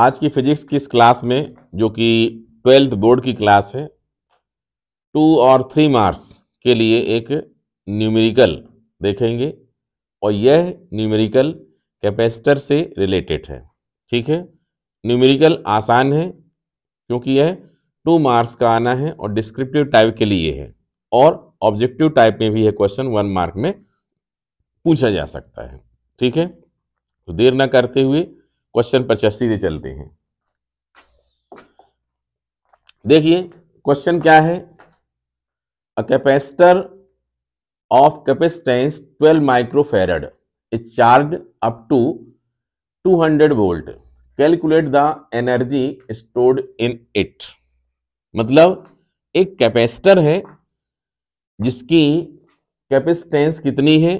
आज की फिजिक्स की इस क्लास में जो कि ट्वेल्थ बोर्ड की क्लास है टू और थ्री मार्क्स के लिए एक न्यूमेरिकल देखेंगे और यह न्यूमेरिकल कैपेसिटर से रिलेटेड है ठीक है न्यूमेरिकल आसान है क्योंकि यह टू मार्क्स का आना है और डिस्क्रिप्टिव टाइप के लिए है और ऑब्जेक्टिव टाइप में भी यह क्वेश्चन वन मार्क में पूछा जा सकता है ठीक है तो देर ना करते हुए क्वेश्चन पचास सीधे चलते हैं देखिए क्वेश्चन क्या है a capacitor of capacitance 12 microfarad is charge up to 200 volt calculate the energy stored in it मतलब एक कैपेसिटर है जिसकी कैपेसिटेंस कितनी है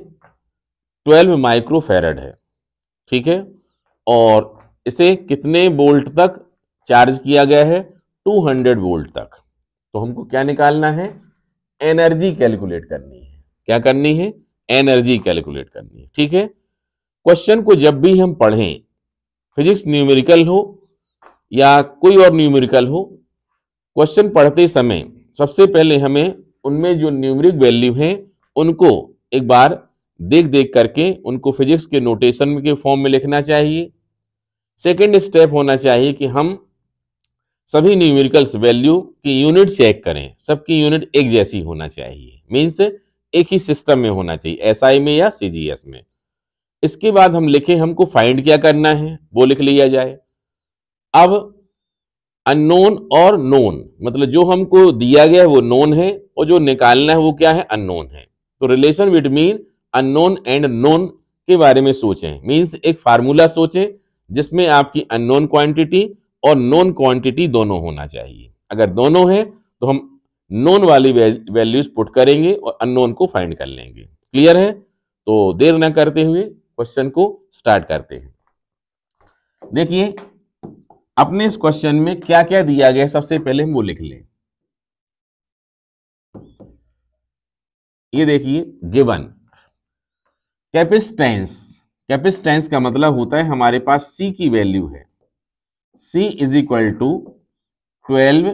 12 माइक्रोफेरड है ठीक है और इसे कितने वोल्ट तक चार्ज किया गया है 200 वोल्ट तक तो हमको क्या निकालना है एनर्जी कैलकुलेट करनी है क्या करनी है एनर्जी कैलकुलेट करनी है ठीक है क्वेश्चन को जब भी हम पढ़ें फिजिक्स न्यूमेरिकल हो या कोई और न्यूमेरिकल हो क्वेश्चन पढ़ते समय सबसे पहले हमें उनमें जो न्यूमेरिक वैल्यू हैं उनको एक बार देख देख करके उनको फिजिक्स के नोटेशन के फॉर्म में लिखना चाहिए सेकेंड स्टेप होना चाहिए कि हम सभी न्यूमेरिकल्स वैल्यू की यूनिट चेक करें सबकी यूनिट एक जैसी होना चाहिए मीन्स एक ही सिस्टम में होना चाहिए एसआई SI में या सीजीएस में इसके बाद हम लिखे हमको फाइंड क्या करना है वो लिख लिया जाए अब अननोन और नोन मतलब जो हमको दिया गया है वो नोन है और जो निकालना है वो क्या है अननोन है तो relation between unknown and known के बारे में सोचें मीन्स एक फार्मूला सोचें जिसमें आपकी अननोन क्वांटिटी और नॉन क्वांटिटी दोनों होना चाहिए अगर दोनों है तो हम नोन वाली वैल्यूज पुट करेंगे और अननोन को फाइंड कर लेंगे क्लियर है तो देर ना करते हुए क्वेश्चन को स्टार्ट करते हैं देखिए अपने इस क्वेश्चन में क्या क्या दिया गया सबसे पहले हम वो लिख लें ये देखिए गिवन कैपिस्टेंस कैपेसिटेंस का मतलब होता है हमारे पास सी की वैल्यू है C is equal to twelve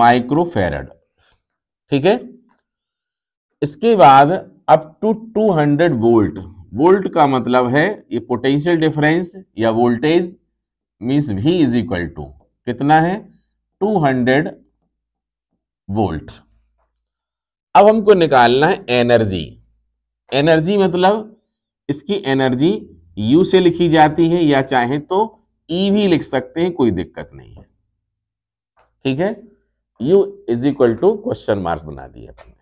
microfarad ठीक है इसके बाद अप टू 200 वोल्ट वोल्ट का मतलब है ये पोटेंशियल डिफरेंस या voltage means V is equal to कितना है 200 वोल्ट अब हमको निकालना है एनर्जी एनर्जी मतलब इसकी एनर्जी यू से लिखी जाती है या चाहे तो ई e भी लिख सकते हैं कोई दिक्कत नहीं है ठीक है U is equal to question marks बना दिया अपने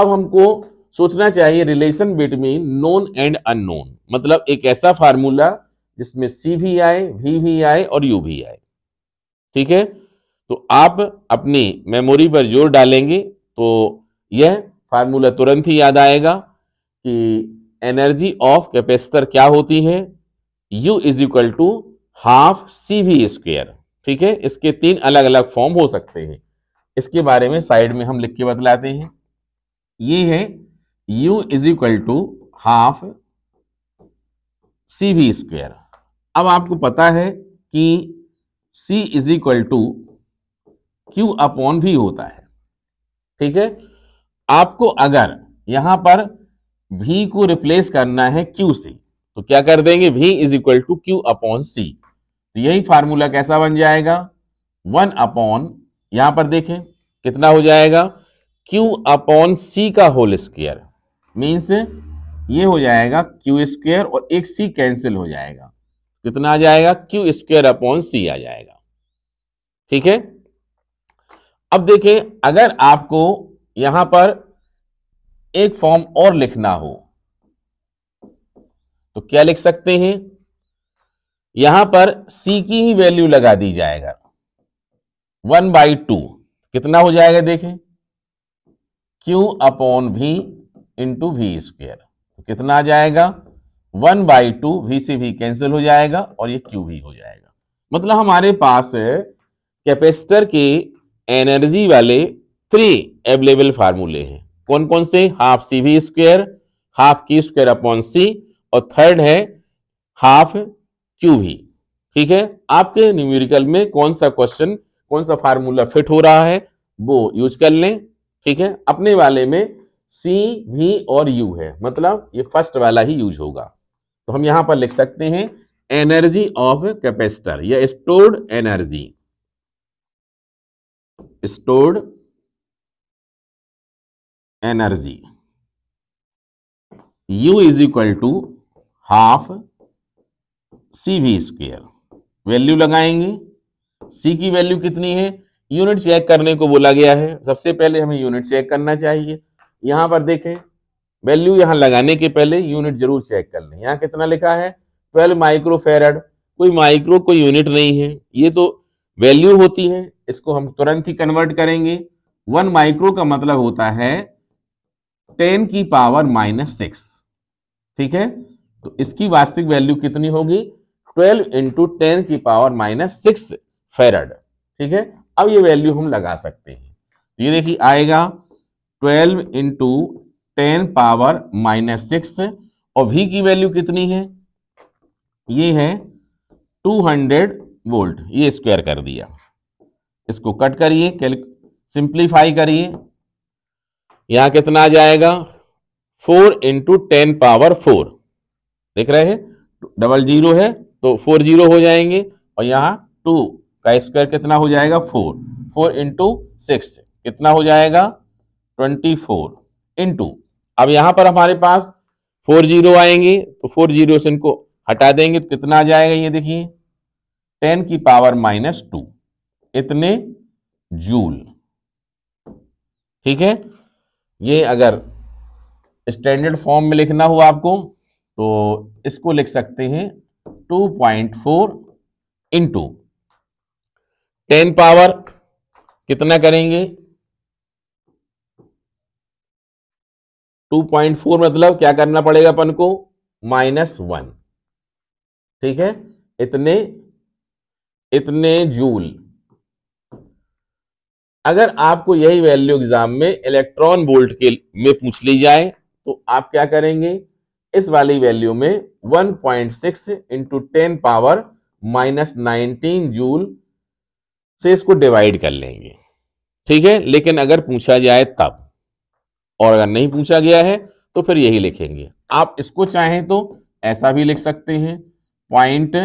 अब हमको सोचना चाहिए relation between known and unknown मतलब एक ऐसा फार्मूला जिसमें सी भी आए वी भी आए और यू भी आए ठीक है तो आप अपनी मेमोरी पर जोर डालेंगे तो यह फार्मूला तुरंत ही याद आएगा कि एनर्जी ऑफ कैपेसिटर क्या होती है U is equal to half C V square ठीक है इसके तीन अलग अलग फॉर्म हो सकते हैं इसके बारे में साइड में हम लिख के बतलाते हैं ये है U is equal to half C V square अब आपको पता है कि C is equal to Q upon V होता है ठीक है आपको अगर यहां पर v को रिप्लेस करना है क्यू से तो क्या कर देंगे v is equal to Q upon C तो यही फार्मूला कैसा बन जाएगा वन अपॉन यहां पर देखें कितना हो जाएगा q अपॉन सी का होल स्क्वेयर मीन्स ये हो जाएगा q स्क्वेयर और एक c कैंसिल हो जाएगा कितना आ जाएगा q स्क्वेयर अपॉन सी आ जाएगा ठीक है अब देखें अगर आपको यहां पर एक फॉर्म और लिखना हो तो क्या लिख सकते हैं यहां पर c की ही वैल्यू लगा दी जाएगा वन बाई टू कितना हो जाएगा देखें q अपॉन भी इंटू वी स्क्वेयर तो कितना आ जाएगा वन बाई टू वी से भी कैंसिल हो जाएगा और ये q भी हो जाएगा मतलब हमारे पास कैपेसिटर के एनर्जी वाले थ्री अवेलेबल फार्मूले हैं कौन कौन से half C V square half Q square upon C और थर्ड है हाफ क्यू भी ठीक है आपके न्यूमेरिकल में कौन सा क्वेश्चन कौन सा फार्मूला फिट हो रहा है वो यूज कर लें ठीक है अपने वाले में सी भी और यू है मतलब ये फर्स्ट वाला ही यूज होगा तो हम यहां पर लिख सकते हैं एनर्जी ऑफ कैपेसिटर या stored energy stored energy u is equal to half C V square value लगाएंगे सी की वैल्यू कितनी है यूनिट चेक करने को बोला गया है सबसे पहले हमें यूनिट चेक करना चाहिए यहां पर देखें वैल्यू यहां लगाने के पहले यूनिट जरूर चेक कर लें यहां कितना लिखा है ट्वेल्व माइक्रो फेरड कोई माइक्रो कोई यूनिट नहीं है ये तो वैल्यू होती है इसको हम तुरंत ही कन्वर्ट करेंगे वन माइक्रो का मतलब होता है टेन की पावर माइनस सिक्स ठीक है तो इसकी वास्तविक वैल्यू कितनी होगी ट्वेल्व इंटू टेन की पावर माइनस सिक्स फेरड ठीक है अब ये वैल्यू हम लगा सकते हैं तो ये देखिए आएगा twelve into ten power minus six और वी की वैल्यू कितनी है ये है टू हंड्रेड वोल्ट ये स्क्वायर कर दिया इसको कट करिए सिंप्लीफाई करिए यहां कितना आ जाएगा four into ten power four देख रहे हैं डबल जीरो है तो फोर जीरो हो जाएंगे और यहां टू का स्क्वायर कितना हो जाएगा फोर फोर इंटू सिक्स कितना हो जाएगा ट्वेंटी फोर इंटू अब यहां पर हमारे पास फोर जीरो आएंगे तो फोर जीरो से इनको हटा देंगे तो कितना आ जाएगा ये देखिए टेन की पावर माइनस टू इतने जूल ठीक है ये अगर स्टैंडर्ड फॉर्म में लिखना हो आपको तो इसको लिख सकते हैं 2.4 point four into ten power कितना करेंगे 2.4 मतलब क्या करना पड़ेगा अपन को माइनस वन ठीक है इतने इतने जूल अगर आपको यही वैल्यू एग्जाम में इलेक्ट्रॉन बोल्ट के में पूछ ली जाए तो आप क्या करेंगे इस वाली वैल्यू में 1.6 point six into ten power minus nineteen joule से इसको डिवाइड कर लेंगे ठीक है लेकिन अगर पूछा जाए तब और अगर नहीं पूछा गया है तो फिर यही लिखेंगे आप इसको चाहें तो ऐसा भी लिख सकते हैं point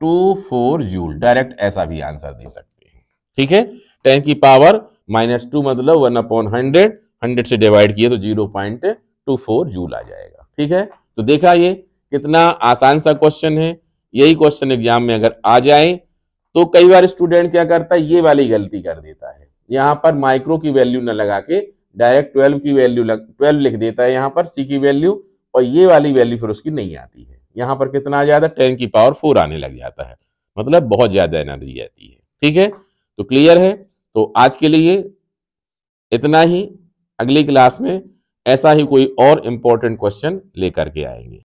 two four joule direct ऐसा भी आंसर दे सकते हैं ठीक है टेन की पावर माइनस टू मतलब वन अपॉन हंड्रेड हंड्रेड से डिवाइड किए तो zero point two four joule आ जाएगा ठीक है तो देखा ये कितना आसान सा क्वेश्चन है यही क्वेश्चन एग्जाम में अगर आ जाए तो कई बार स्टूडेंट क्या करता है ये वाली गलती कर देता है यहाँ पर माइक्रो की वैल्यू न लगा के डायरेक्ट ट्वेल्व की वैल्यू ट्वेल्व लिख देता है यहाँ पर सी की वैल्यू और ये वाली वैल्यू फिर उसकी नहीं आती है यहाँ पर कितना आ जाता है टेन की पावर फोर आने लग जाता है मतलब बहुत ज़्यादा एनर्जी आती है ठीक है तो क्लियर है तो आज के लिए इतना ही अगली क्लास में ऐसा ही कोई और इम्पोर्टेंट क्वेश्चन लेकर के आएंगे